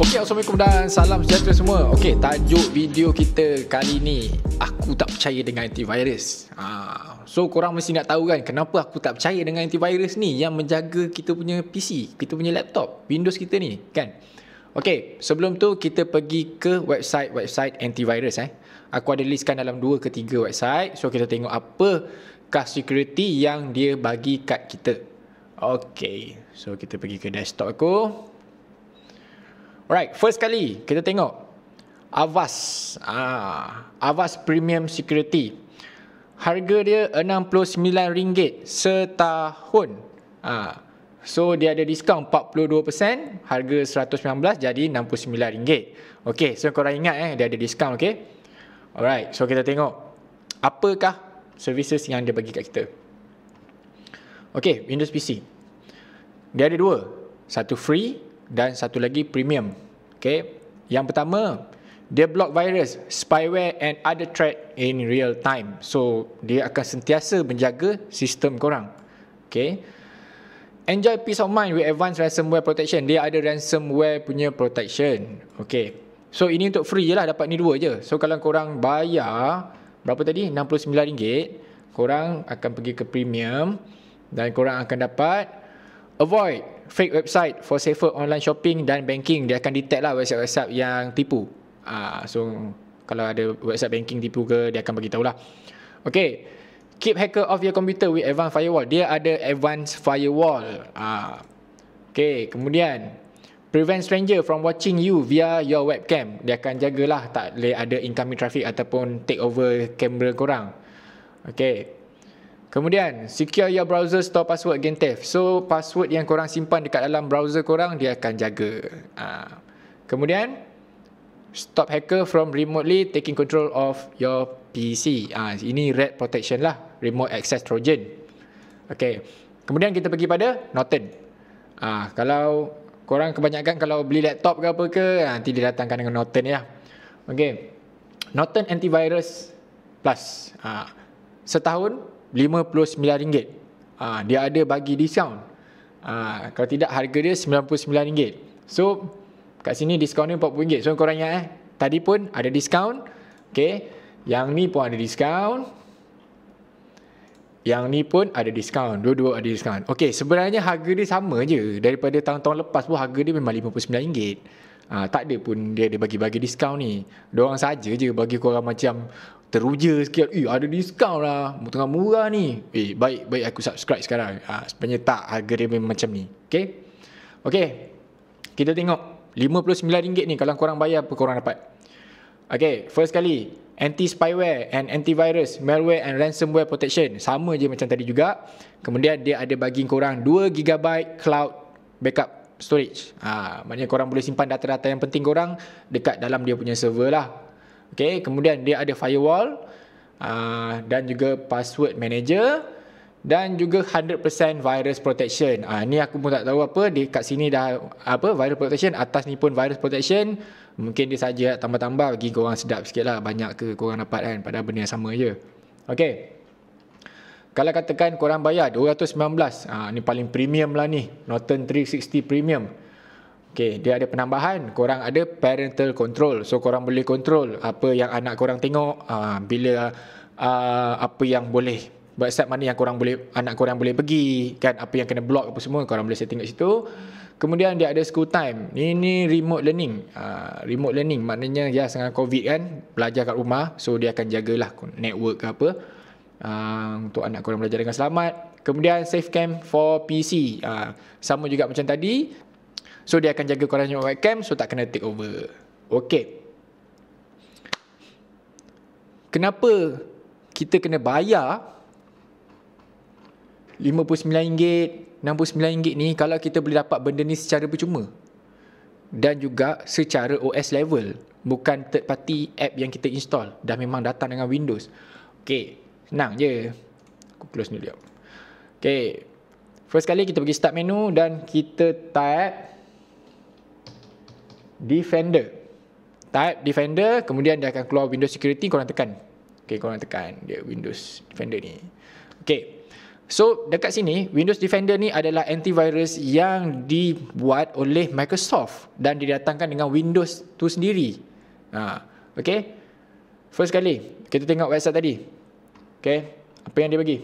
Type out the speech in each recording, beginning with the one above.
Okey, Assalamualaikum dan salam sejahtera semua. Okey, tajuk video kita kali ni, aku tak percaya dengan antivirus. Ha. So, korang mesti nak tahu kan kenapa aku tak percaya dengan antivirus ni yang menjaga kita punya PC, kita punya laptop, Windows kita ni, kan? Okey, sebelum tu kita pergi ke website-website antivirus eh. Aku ada listkan dalam 2 ke 3 website. So, kita tengok apa security yang dia bagi kat kita. Okay. So kita pergi ke desktop aku. Alright, first kali kita tengok Avas. Ah, Avas Premium Security. Harga dia RM69 setahun. Ah. So dia ada diskaun 42%, harga 119 jadi rm ringgit. Okay, so kau korang ingat eh dia ada diskaun okay. Alright, so kita tengok apakah services yang dia bagi kat kita. Okay, Windows PC. Dia ada dua. Satu free dan satu lagi premium. Okay. Yang pertama, dia block virus, spyware and other threat in real time. So, dia akan sentiasa menjaga sistem korang. Okay. Enjoy peace of mind with advanced ransomware protection. Dia ada ransomware punya protection. Okay. So, ini untuk free je lah. Dapat ni dua je. So, kalau korang bayar berapa tadi? RM69. Korang akan pergi ke premium dan korang akan dapat avoid fake website for safer online shopping dan banking dia akan detect lah website-website yang tipu uh, so kalau ada website banking tipu ke dia akan bagi tahulah okay keep hacker off your computer with advanced firewall dia ada advanced firewall uh, okay kemudian Prevent stranger from watching you via your webcam. Dia akan jagalah tak boleh ada incoming traffic ataupun take over kamera korang. Okay. Kemudian, secure your browser store password against theft. So, password yang korang simpan dekat dalam browser korang, dia akan jaga. Ha. Kemudian, stop hacker from remotely taking control of your PC. Ha. Ah, ini red protection lah, remote access Trojan. Okay. Kemudian kita pergi pada Norton. Ha. Kalau korang kebanyakan kalau beli laptop ke apa ke, nanti dia datangkan dengan Norton ya. Okay. Norton Antivirus Plus. Okay. Ha setahun RM59. Ha, ah, dia ada bagi discount. Ha, kalau tidak harga dia RM99. So kat sini discount ni RM40. So korang ingat eh. Tadi pun ada discount. Okay. Yang ni pun ada discount. Yang ni pun ada discount. Dua-dua ada discount. Okay sebenarnya harga dia sama je. Daripada tahun-tahun lepas pun harga dia memang RM59. Ha, ah, tak ada pun dia ada bagi-bagi discount ni. Diorang saja je bagi korang macam teruja sikit. Eh ada diskaun lah. Tengah murah ni. Eh baik baik aku subscribe sekarang. Ha, sebenarnya tak harga dia memang macam ni. Okay. Okay. Kita tengok RM59 ni kalau korang bayar apa korang dapat. Okay first kali anti-spyware and antivirus malware and ransomware protection sama je macam tadi juga kemudian dia ada bagi korang 2GB cloud backup storage ha, maknanya korang boleh simpan data-data yang penting korang dekat dalam dia punya server lah Okay, kemudian dia ada firewall uh, dan juga password manager dan juga 100% virus protection. Ah uh, ni aku pun tak tahu apa di kat sini dah apa virus protection atas ni pun virus protection. Mungkin dia saja tambah-tambah bagi kau orang sedap sikitlah banyak ke kau orang dapat kan pada benda yang sama je. Okay. Kalau katakan korang bayar 219, ah uh, ni paling premium lah ni. Norton 360 premium. Okay, dia ada penambahan, korang ada parental control. So, korang boleh control apa yang anak korang tengok, uh, bila uh, apa yang boleh WhatsApp mana yang korang boleh anak korang boleh pergi kan apa yang kena block apa semua korang boleh setting kat situ kemudian dia ada school time Ini ni remote learning uh, remote learning maknanya ya yes, dengan covid kan belajar kat rumah so dia akan jagalah network ke apa uh, untuk anak korang belajar dengan selamat kemudian safe cam for PC uh, sama juga macam tadi So dia akan jaga korang punya webcam so tak kena take over. Okay. Kenapa kita kena bayar RM59, RM69 ni kalau kita boleh dapat benda ni secara percuma? Dan juga secara OS level. Bukan third party app yang kita install. Dah memang datang dengan Windows. Okay. Senang je. Aku close ni dia. Okay. First kali kita pergi start menu dan kita type defender. Type defender, kemudian dia akan keluar Windows Security, korang tekan. Okay, korang tekan dia Windows Defender ni. Okay, so dekat sini, Windows Defender ni adalah antivirus yang dibuat oleh Microsoft dan didatangkan dengan Windows tu sendiri. Ha. Okay, first kali, kita tengok website tadi. Okay, apa yang dia bagi?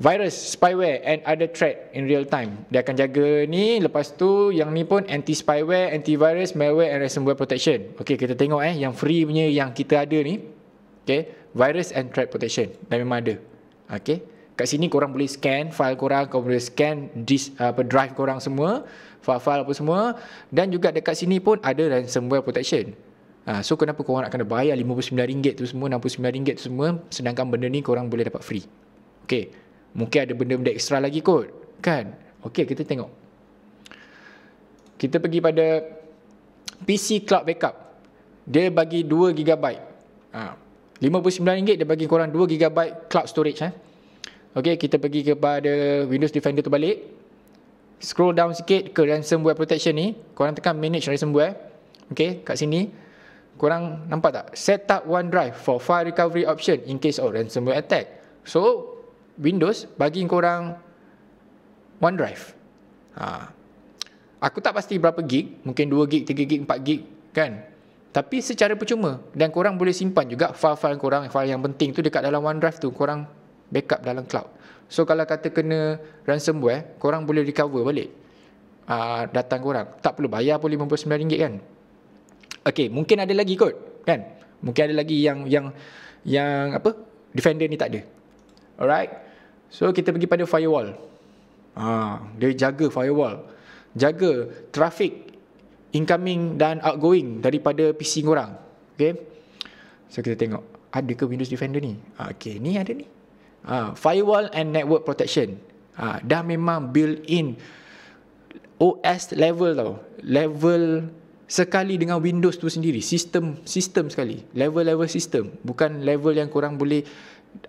virus, spyware and other threat in real time. Dia akan jaga ni, lepas tu yang ni pun anti spyware, anti virus, malware and ransomware protection. Okay, kita tengok eh yang free punya yang kita ada ni. Okay, virus and threat protection. Dah memang ada. Okey. Kat sini korang boleh scan file korang, korang boleh scan disk apa drive korang semua, file-file apa semua dan juga dekat sini pun ada ransomware protection. Ha, so kenapa korang nak kena bayar RM59 tu semua, RM69 tu semua sedangkan benda ni korang boleh dapat free. Okay. Mungkin ada benda-benda ekstra lagi kot. Kan? Okey, kita tengok. Kita pergi pada PC Cloud Backup. Dia bagi 2GB. RM59 ha. dia bagi korang 2GB Cloud Storage. Eh? Okey, kita pergi kepada Windows Defender tu balik. Scroll down sikit ke Ransomware Protection ni. Korang tekan Manage Ransomware. Okay, kat sini. Korang nampak tak? Set up OneDrive for file recovery option in case of ransomware attack. So, Windows bagi orang OneDrive. Ha. Aku tak pasti berapa gig, mungkin 2 gig, 3 gig, 4 gig kan. Tapi secara percuma dan orang boleh simpan juga file-file orang, file yang penting tu dekat dalam OneDrive tu orang backup dalam cloud. So kalau kata kena ransomware, orang boleh recover balik. Uh, datang orang tak perlu bayar pun RM59 kan Okay mungkin ada lagi kot kan mungkin ada lagi yang yang yang apa defender ni tak ada alright So kita pergi pada firewall. Ha, dia jaga firewall. Jaga traffic incoming dan outgoing daripada PC korang. Okay. So kita tengok. Ada ke Windows Defender ni? Ha, okay. Ni ada ni. Ha, firewall and network protection. Ha, dah memang built in OS level tau. Level sekali dengan Windows tu sendiri. Sistem sistem sekali. Level-level sistem. Bukan level yang kurang boleh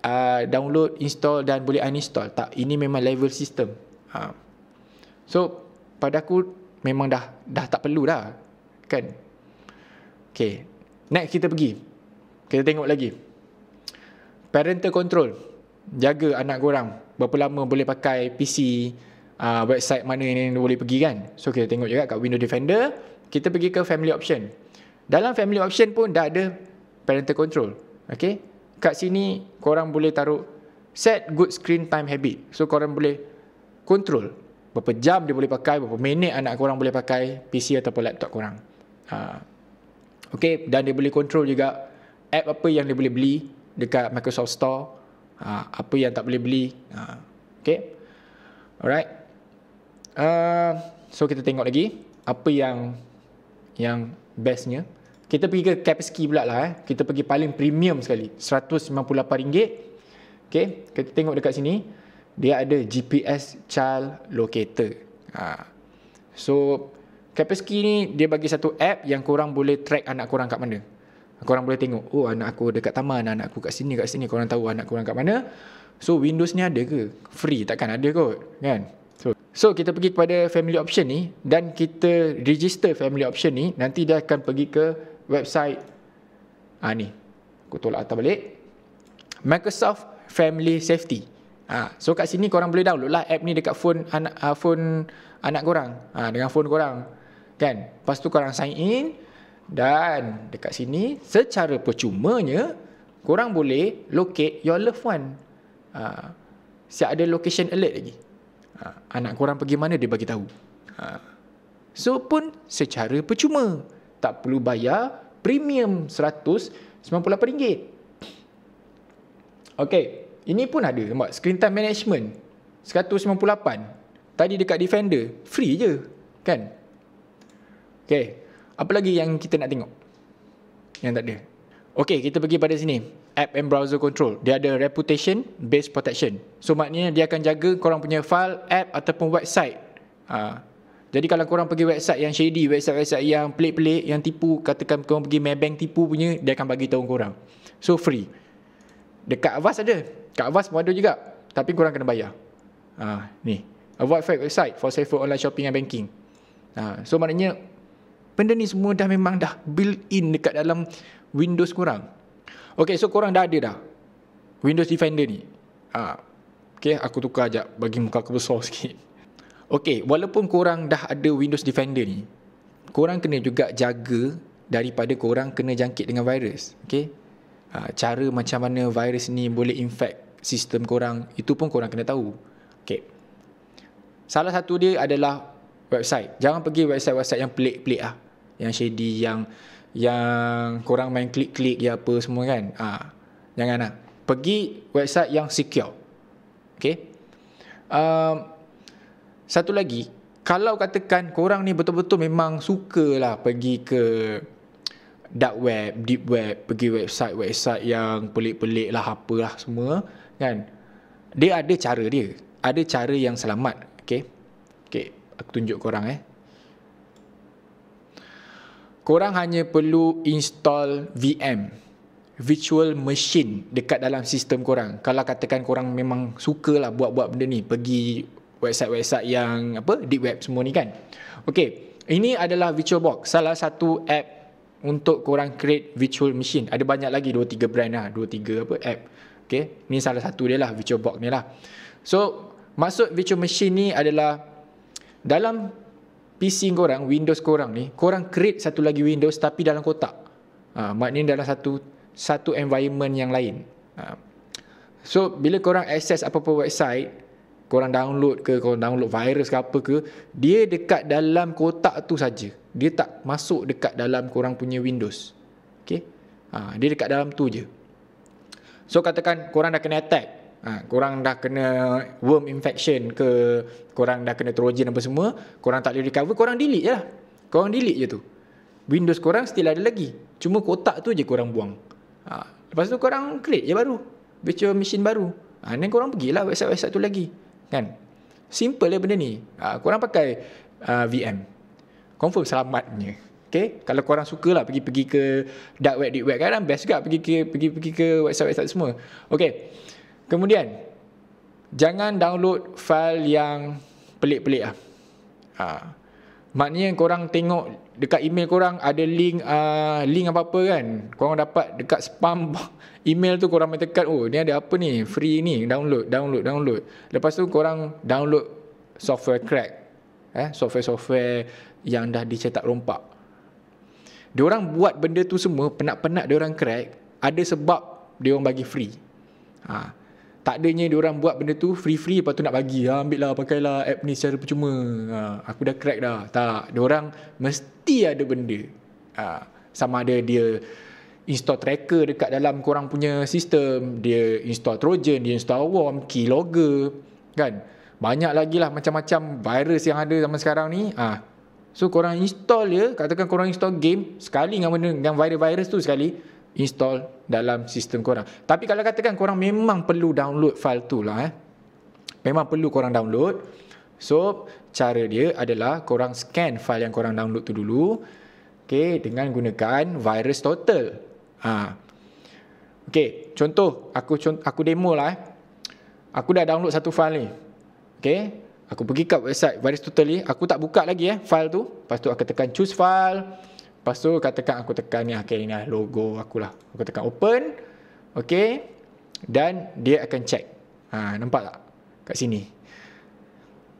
uh, download, install dan boleh uninstall. Tak, ini memang level sistem. Uh. So, pada aku memang dah dah tak perlu dah. Kan? Okay. Next kita pergi. Kita tengok lagi. Parental control. Jaga anak korang. Berapa lama boleh pakai PC, uh, website mana yang boleh pergi kan? So, kita tengok juga kat Windows Defender. Kita pergi ke family option. Dalam family option pun dah ada parental control. Okay kat sini korang boleh taruh set good screen time habit. So korang boleh control berapa jam dia boleh pakai, berapa minit anak korang boleh pakai PC ataupun laptop korang. Ha. Okay, dan dia boleh control juga app apa yang dia boleh beli dekat Microsoft Store, ha. apa yang tak boleh beli. Ha. Okay. Alright. Uh, so kita tengok lagi apa yang yang bestnya. Kita pergi ke Kapski pula lah eh. Kita pergi paling premium sekali. RM198. Okay. Kita tengok dekat sini. Dia ada GPS child locator. Ha. So, Kapski ni dia bagi satu app yang korang boleh track anak korang kat mana. Korang boleh tengok. Oh, anak aku dekat taman. Anak aku kat sini, kat sini. Korang tahu anak korang kat mana. So, Windows ni ada ke? Free. Takkan ada kot. Kan? So, kita pergi kepada family option ni dan kita register family option ni nanti dia akan pergi ke website ha, ni aku tolak atas balik Microsoft Family Safety ha, so kat sini korang boleh download lah app ni dekat phone anak uh, phone anak korang ha, dengan phone korang kan lepas tu korang sign in dan dekat sini secara percumanya korang boleh locate your loved one ha, siap ada location alert lagi ha, anak korang pergi mana dia bagi tahu ha. So pun secara percuma tak perlu bayar premium RM198. Okay, ini pun ada nampak screen time management RM198. Tadi dekat Defender, free je kan? Okay, apa lagi yang kita nak tengok? Yang tak ada. Okay, kita pergi pada sini. App and Browser Control. Dia ada Reputation Based Protection. So, maknanya dia akan jaga korang punya file, app ataupun website. Haa. Ah, jadi kalau korang pergi website yang shady, website-website yang pelik-pelik, yang tipu, katakan korang pergi Maybank tipu punya, dia akan bagi tahu korang. So free. Dekat Avast ada. Dekat Avast pun ada juga. Tapi korang kena bayar. Ha, ni. Avoid fake website for safer online shopping and banking. Ha, so maknanya, benda ni semua dah memang dah built in dekat dalam Windows korang. Okay, so korang dah ada dah. Windows Defender ni. Ha, okay, aku tukar sekejap. Bagi muka aku besar sikit. Okay, walaupun korang dah ada Windows Defender ni, korang kena juga jaga daripada korang kena jangkit dengan virus. Okay? Ha, cara macam mana virus ni boleh infect sistem korang, itu pun korang kena tahu. Okay. Salah satu dia adalah website. Jangan pergi website-website yang pelik-pelik lah. Yang shady, yang yang korang main klik-klik ya apa semua kan. ha, jangan lah. Pergi website yang secure. Okay. Um, satu lagi, kalau katakan korang ni betul-betul memang sukalah pergi ke dark web, deep web, pergi website-website yang pelik-pelik lah apalah semua, kan? Dia ada cara dia. Ada cara yang selamat. Okay? Okay, aku tunjuk korang eh. Korang hanya perlu install VM virtual machine dekat dalam sistem korang. Kalau katakan korang memang sukalah buat-buat benda ni, pergi website-website yang apa deep web semua ni kan. Okey, ini adalah Virtual Box, salah satu app untuk korang create virtual machine. Ada banyak lagi 2 3 brand lah, 2 3 apa app. Okey, ni salah satu dia lah Virtual Box ni lah. So, maksud virtual machine ni adalah dalam PC korang, Windows korang ni, korang create satu lagi Windows tapi dalam kotak. Ha, maknanya dalam satu satu environment yang lain. Ha. So, bila korang access apa-apa website, korang download ke korang download virus ke apa ke dia dekat dalam kotak tu saja dia tak masuk dekat dalam korang punya windows okey ha, dia dekat dalam tu je so katakan korang dah kena attack ha, korang dah kena worm infection ke korang dah kena trojan apa semua korang tak boleh recover korang delete je lah korang delete je tu windows korang still ada lagi cuma kotak tu je korang buang ha, lepas tu korang create je baru virtual machine baru Ha, ni korang pergilah website-website tu lagi kan simple lah benda ni uh, korang pakai uh, ha, VM confirm selamatnya Okay, kalau korang suka lah pergi-pergi ke dark web, deep web kan? kan, best juga pergi ke pergi pergi ke website-website semua. Okay, kemudian jangan download file yang pelik-pelik lah. Ha. Maknanya korang tengok dekat email korang ada link uh, link apa-apa kan. Korang dapat dekat spam email tu korang main tekan. Oh ni ada apa ni? Free ni. Download, download, download. Lepas tu korang download software crack. Eh, software-software yang dah dicetak rompak. orang buat benda tu semua penat-penat orang crack. Ada sebab dia orang bagi free. Ha. Tak adanya diorang buat benda tu free-free lepas tu nak bagi. Ha, ambil lah, pakai lah app ni secara percuma. Ha, aku dah crack dah. Tak, diorang mesti ada benda. Ha, sama ada dia install tracker dekat dalam korang punya sistem. Dia install Trojan, dia install worm, keylogger. Kan? Banyak lagi lah macam-macam virus yang ada zaman sekarang ni. ha. So korang install dia, katakan korang install game, sekali dengan, benda, dengan virus-virus tu sekali, install dalam sistem korang. Tapi kalau katakan korang memang perlu download file tu lah eh. Memang perlu korang download. So, cara dia adalah korang scan file yang korang download tu dulu. Okay, dengan gunakan virus total. Ha. Okay, contoh. Aku aku demo lah eh. Aku dah download satu file ni. Okay, aku pergi ke website virus total ni. Aku tak buka lagi eh file tu. Lepas tu aku tekan choose file. Lepas tu katakan aku tekan ni akhirnya lah, okay, logo aku lah. Aku tekan open. Okay. Dan dia akan check. Ha, nampak tak? Kat sini.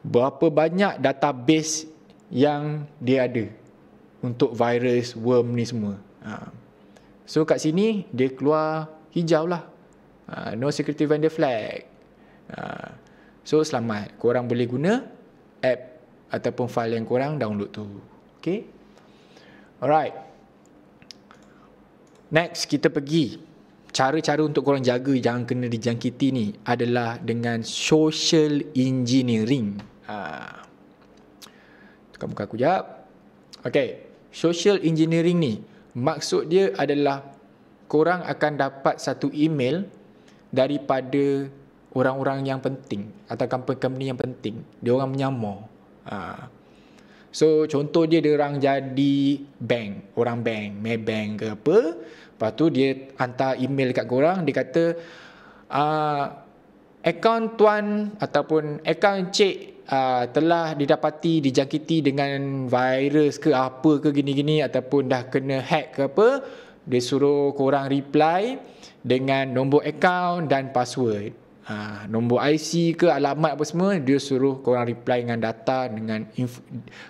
Berapa banyak database yang dia ada. Untuk virus, worm ni semua. Ha. So kat sini dia keluar hijau lah. Ha, no security vendor flag. Ha. So selamat. Korang boleh guna app ataupun file yang korang download tu. Okay. Alright. Next kita pergi cara-cara untuk korang jaga jangan kena dijangkiti ni adalah dengan social engineering. Ha. Tukar muka aku jap. Okay. Social engineering ni maksud dia adalah korang akan dapat satu email daripada orang-orang yang penting atau company-company yang penting. Dia orang menyamar. Ha. So contoh dia dia orang jadi bank, orang bank, Maybank ke apa. Lepas tu dia hantar email kat korang, dia kata uh, ah, akaun tuan ataupun akaun cik uh, telah didapati dijangkiti dengan virus ke apa ke gini-gini ataupun dah kena hack ke apa. Dia suruh korang reply dengan nombor akaun dan password ha, nombor IC ke alamat apa semua dia suruh korang reply dengan data dengan inf-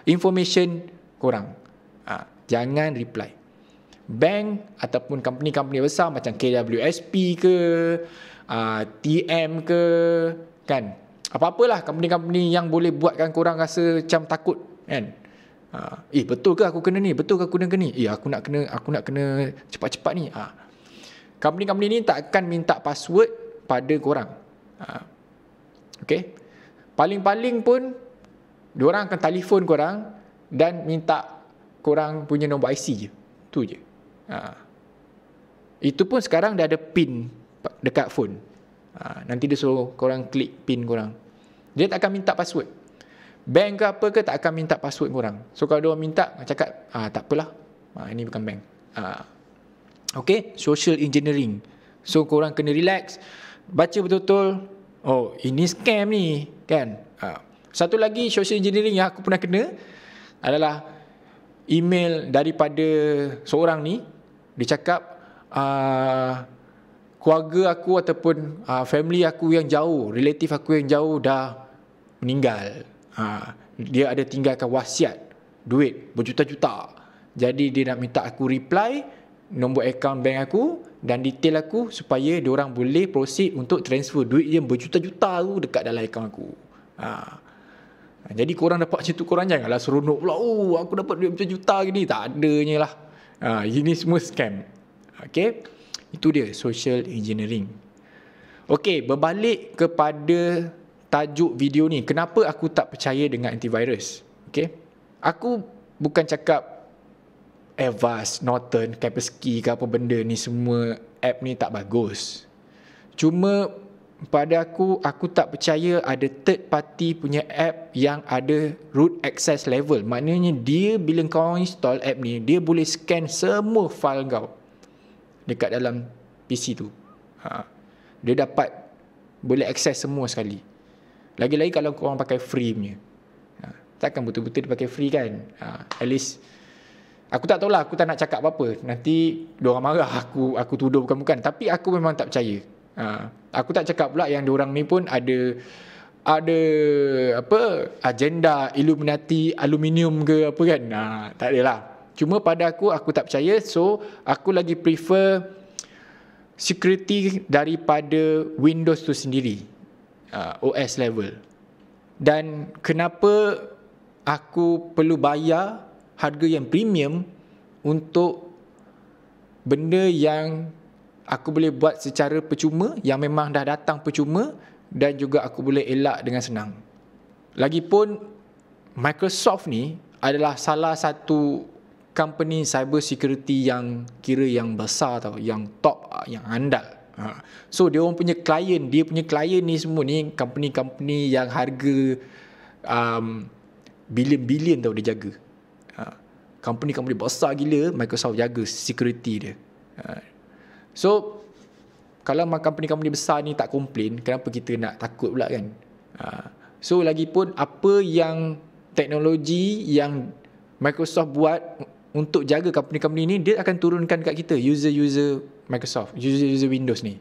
information korang ha, jangan reply bank ataupun company-company besar macam KWSP ke uh, ha, TM ke kan apa-apalah company-company yang boleh buatkan korang rasa macam takut kan uh, eh betul ke aku kena ni betul ke aku kena ni eh aku nak kena aku nak kena cepat-cepat ni uh. company-company ni tak akan minta password pada korang Ha. Okay. Paling-paling pun, diorang akan telefon korang dan minta korang punya nombor IC je. Tu je. Ha. Itu pun sekarang dah ada pin dekat phone. Ha. Nanti dia suruh korang klik pin korang. Dia tak akan minta password. Bank ke apa ke tak akan minta password korang. So kalau diorang minta, cakap ah, tak apalah. Ah, ini bukan bank. Ha. Okay, social engineering. So korang kena relax. Relax baca betul-betul oh ini scam ni kan ha. satu lagi social engineering yang aku pernah kena adalah email daripada seorang ni dia cakap ah, keluarga aku ataupun uh, family aku yang jauh relatif aku yang jauh dah meninggal ha. dia ada tinggalkan wasiat duit berjuta-juta jadi dia nak minta aku reply nombor akaun bank aku dan detail aku supaya dia orang boleh proceed untuk transfer duit yang berjuta-juta tu dekat dalam akaun aku. Ha. Jadi orang dapat macam tu korang janganlah seronok pula. Oh, aku dapat duit berjuta-juta gini. Tak adanya lah. Ha, ini semua scam. Okay. Itu dia social engineering. Okay, berbalik kepada tajuk video ni. Kenapa aku tak percaya dengan antivirus? Okay. Aku bukan cakap Avast, Norton, Kapersky ke apa benda ni semua app ni tak bagus. Cuma pada aku, aku tak percaya ada third party punya app yang ada root access level. Maknanya dia bila kau install app ni, dia boleh scan semua file kau dekat dalam PC tu. Ha. Dia dapat boleh access semua sekali. Lagi-lagi kalau kau orang pakai free punya. Ha. Takkan betul-betul dia pakai free kan? Ha. At least Aku tak tahu lah. aku tak nak cakap apa-apa. Nanti diorang marah aku aku tuduh bukan-bukan. Tapi aku memang tak percaya. Ha. Aku tak cakap pula yang orang ni pun ada ada apa agenda Illuminati aluminium ke apa kan. Ha, tak adalah. Cuma pada aku, aku tak percaya. So, aku lagi prefer security daripada Windows tu sendiri. Uh, ha, OS level. Dan kenapa aku perlu bayar harga yang premium untuk benda yang aku boleh buat secara percuma yang memang dah datang percuma dan juga aku boleh elak dengan senang. Lagipun Microsoft ni adalah salah satu company cyber security yang kira yang besar tau, yang top, yang andal. Ha. So dia orang punya client, dia punya client ni semua ni company-company yang harga um, bilion-bilion tau dia jaga company-company kan besar gila Microsoft jaga security dia ha. so kalau company-company besar ni tak komplain kenapa kita nak takut pula kan ha. so pun apa yang teknologi yang Microsoft buat untuk jaga company-company ni dia akan turunkan dekat kita user-user Microsoft user-user Windows ni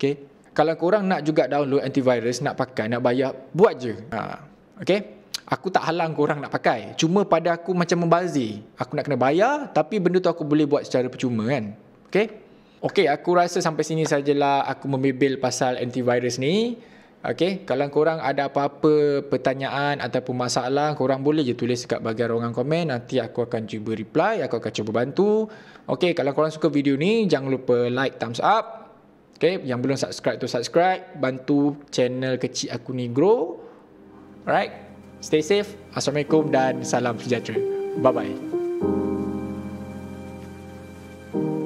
okay kalau korang nak juga download antivirus nak pakai nak bayar buat je ha. okay Aku tak halang korang nak pakai Cuma pada aku macam membazir Aku nak kena bayar Tapi benda tu aku boleh buat secara percuma kan Okay Okay aku rasa sampai sini sajalah Aku membebel pasal antivirus ni Okay Kalau korang ada apa-apa pertanyaan Ataupun masalah Korang boleh je tulis kat bahagian ruangan komen Nanti aku akan cuba reply Aku akan cuba bantu Okay kalau korang suka video ni Jangan lupa like thumbs up Okay yang belum subscribe tu subscribe Bantu channel kecil aku ni grow Alright Stay safe. Assalamualaikum dan salam sejahtera. Bye bye.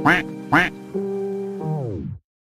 喂喂。